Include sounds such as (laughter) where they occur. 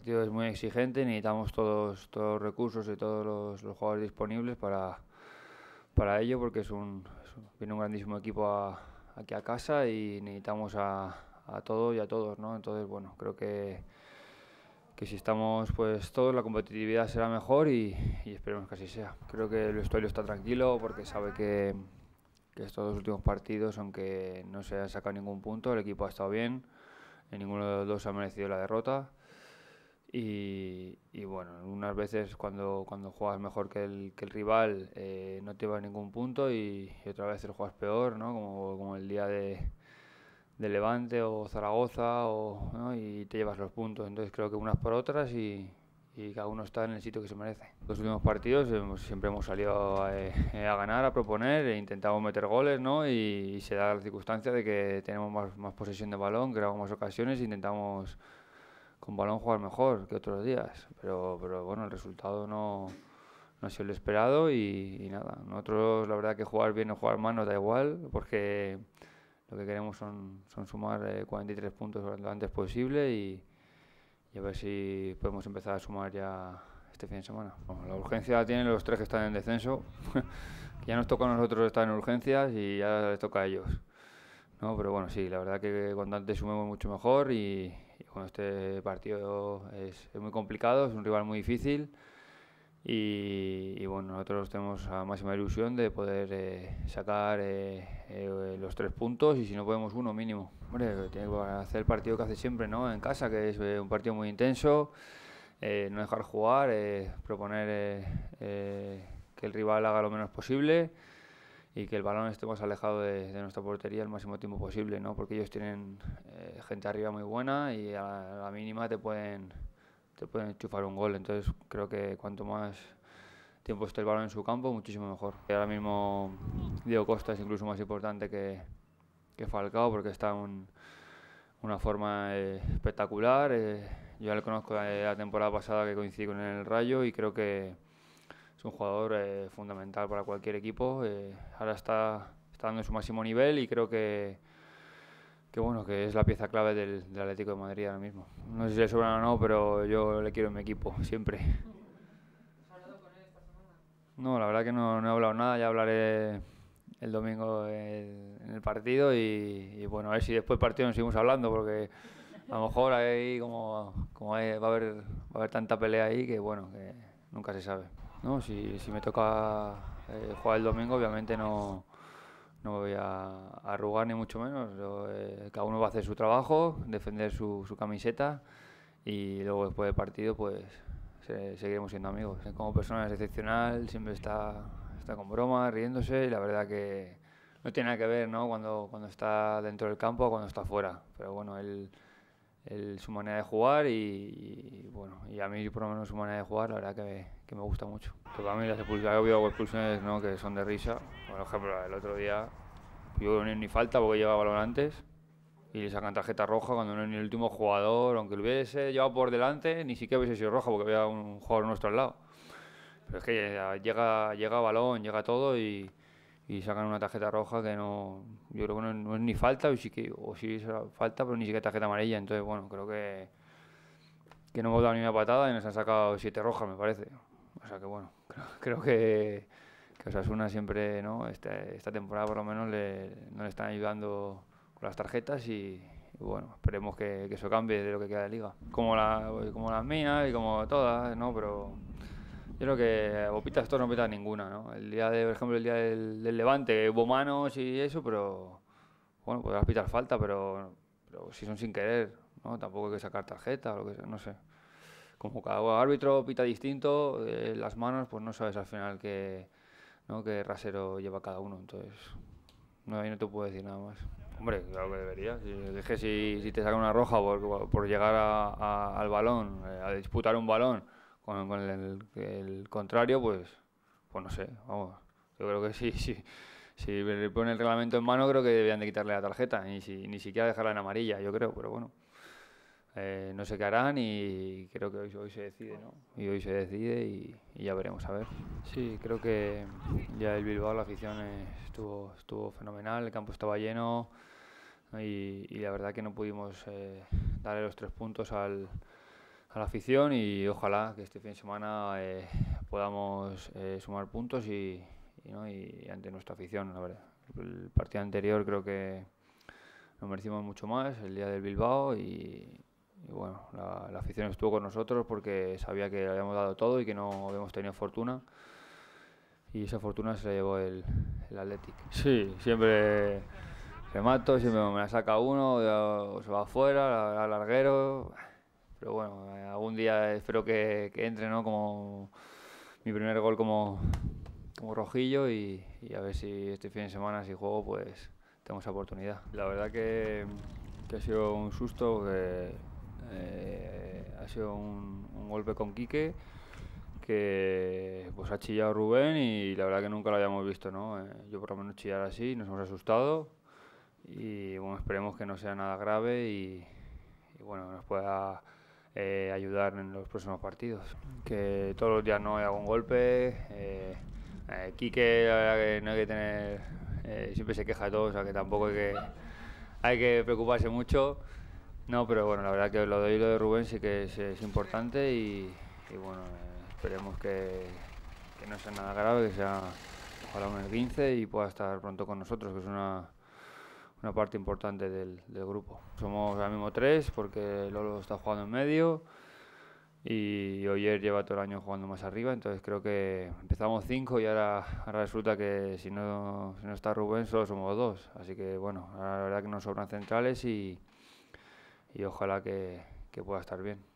partido es muy exigente, necesitamos todos, todos los recursos y todos los, jugadores disponibles para, para ello, porque es un, un viene un grandísimo equipo aquí a casa y necesitamos a, a todos y a todos, ¿no? Entonces, bueno, creo que, que si estamos pues todos, la competitividad será mejor y, esperemos que así sea. Creo que el vestuario está tranquilo porque sabe que, que estos dos últimos partidos, aunque no se ha sacado ningún punto, el equipo ha estado bien, en ninguno de los dos ha merecido la derrota y, bueno, unas veces cuando, cuando juegas mejor que el, que el rival eh, no te vas ningún punto y, otra otras veces juegas peor, ¿no? Como, como el día de, de, Levante o Zaragoza o, ¿no? y te llevas los puntos. Entonces creo que unas por otras y, y cada uno está en el sitio que se merece. Los últimos partidos siempre hemos salido eh, eh, a, ganar, a proponer, e intentamos meter goles ¿no? y, se da la circunstancia de que tenemos más, más posesión de balón, creamos más ocasiones e intentamos con balón jugar mejor que otros días, pero, bueno, el resultado no, no ha sido el esperado y, nada, nosotros la verdad que jugar bien o jugar mal nos da igual porque lo que queremos son, son sumar 43 eh, puntos lo antes posible y, a ver si podemos empezar a sumar ya este fin de semana. la urgencia la tienen los tres que están en descenso, (laughs) ya nos toca a nosotros estar en urgencias y ya les toca a ellos. No, pero bueno, sí, la verdad que cuando antes sumemos mucho mejor y, este partido es, muy complicado, es un rival muy difícil y, bueno, nosotros tenemos la máxima ilusión de poder eh, sacar eh, eh, los tres puntos y si no podemos uno mínimo. Hombre, tiene que hacer el partido que hace siempre ¿no? en casa, que es un partido muy intenso, no dejar jugar, proponer que el rival haga lo menos posible y que el balón esté más alejado de, nuestra portería el máximo tiempo posible, ¿no? Porque ellos tienen eh, gente arriba muy buena y a la, mínima te pueden, te pueden enchufar un gol. Entonces creo que cuanto más tiempo esté el balón en su campo, muchísimo mejor. Y ahora mismo Diego Costa es incluso más importante que, que Falcao porque está en una forma eh, espectacular. Eh, yo ya le conozco la, la temporada pasada que coincidí con el Rayo y creo que es un jugador eh, fundamental para cualquier equipo. Eh, ahora está, está, dando su máximo nivel y creo que, que bueno que es la pieza clave del, Atlético de Madrid ahora mismo. No sé si le sobran o no, pero yo le quiero en mi equipo, siempre. ¿Has hablado con él esta semana? No, la verdad que no, he hablado nada, ya hablaré el domingo en, el partido y, bueno, a ver si después del partido nos seguimos hablando porque a lo mejor ahí como, como va, a haber, haber tanta pelea ahí que bueno, que nunca se sabe. No, si, si me toca eh, jugar el domingo, obviamente no, no me voy a arrugar ni mucho menos. Eh, cada uno va a hacer su trabajo, defender su, su camiseta y luego después del partido pues seguiremos siendo amigos. Eh, como persona es excepcional, siempre está, está con broma, riéndose y la verdad que no tiene nada que ver ¿no? cuando, cuando está dentro del campo o cuando está fuera. Pero bueno, él su manera de jugar y, bueno, y a mí por lo menos su manera de jugar la verdad que me, que me gusta mucho. Que para mí las expulsiones, expulsiones ¿no? que son de risa. Por ejemplo, el otro día yo no ni falta porque llevaba balón antes y le sacan tarjeta roja cuando no es ni el último jugador, aunque lo hubiese llevado por delante, ni siquiera hubiese sido roja porque había un jugador nuestro al lado. Pero es que llega, llega balón, llega todo y y sacan una tarjeta roja que no, yo creo que no, es ni falta, o sí es falta, pero ni siquiera tarjeta amarilla. Entonces, bueno, creo que, que no hemos dado ni una patada y nos han sacado siete rojas, me parece. O sea que, bueno, (laughs) creo, que, que Osasuna siempre, ¿no? Este, esta temporada por lo menos no le están ayudando con las tarjetas y, bueno, esperemos que, eso cambie de lo que queda de liga. Como, la, como las mías y como todas, ¿no? Pero yo creo que o pitas no pita ninguna, ¿no? El día de, por ejemplo, el día del, del Levante, hubo manos y eso, pero bueno, podrás pitar falta, pero, pero si son sin querer, ¿no? Tampoco hay que sacar tarjeta, o lo que no sé. Como cada árbitro pita distinto, eh, las manos, pues no sabes al final qué, ¿no? qué rasero lleva cada uno, entonces no, ahí no te puedo decir nada más. Hombre, claro que debería. Si, dije si, si te saca una roja por, por llegar a, al balón, eh, a disputar un balón, con, el, contrario, pues, pues no sé, vamos. Yo creo que sí, sí. Si pone el reglamento en mano, creo que debían de quitarle la tarjeta, ni, ni siquiera dejarla en amarilla, yo creo, pero bueno. Eh, no sé qué harán y creo que hoy, se decide, ¿no? Y hoy se decide y, ya veremos, a ver. Sí, creo que ya el Bilbao, la afición eh, estuvo, estuvo fenomenal, el campo estaba lleno y, la verdad que no pudimos eh, darle los tres puntos al, a la afición y ojalá que este fin de semana eh, podamos eh, sumar puntos y, ante nuestra afición, El partido anterior creo que nos merecimos mucho más, el día del Bilbao y, bueno, la, afición estuvo con nosotros porque sabía que habíamos dado todo y que no habíamos tenido fortuna y esa fortuna se la llevó el, atlético Athletic. Sí, siempre remato, siempre me la saca uno, se va afuera, al larguero. Pero bueno, eh, algún día espero que, entre, ¿no? Como mi primer gol como, como rojillo y, a ver si este fin de semana, si juego, pues tengo esa oportunidad. La verdad que, ha sido un susto, eh, ha sido un, golpe con Quique que pues ha chillado Rubén y la verdad que nunca lo habíamos visto, ¿no? Eh, yo por lo menos chillar así, nos hemos asustado y bueno, esperemos que no sea nada grave y bueno, nos pueda eh, ayudar en los próximos partidos. Que todos los días no hay algún golpe. Eh, eh, Quique, la verdad que no hay que tener. Eh, siempre se queja de todo, o sea que tampoco hay que, hay que preocuparse mucho. No, pero bueno, la verdad que lo de lo de Rubén sí que es, importante y, y bueno, esperemos que, que, no sea nada grave, que sea ojalá un 15 y pueda estar pronto con nosotros, que es una una parte importante del, grupo. Somos ahora mismo tres porque Lolo está jugando en medio y ayer lleva todo el año jugando más arriba, entonces creo que empezamos cinco y ahora, resulta que si no, está Rubén solo somos dos, así que bueno, ahora la verdad que nos sobran centrales y, ojalá que pueda estar bien.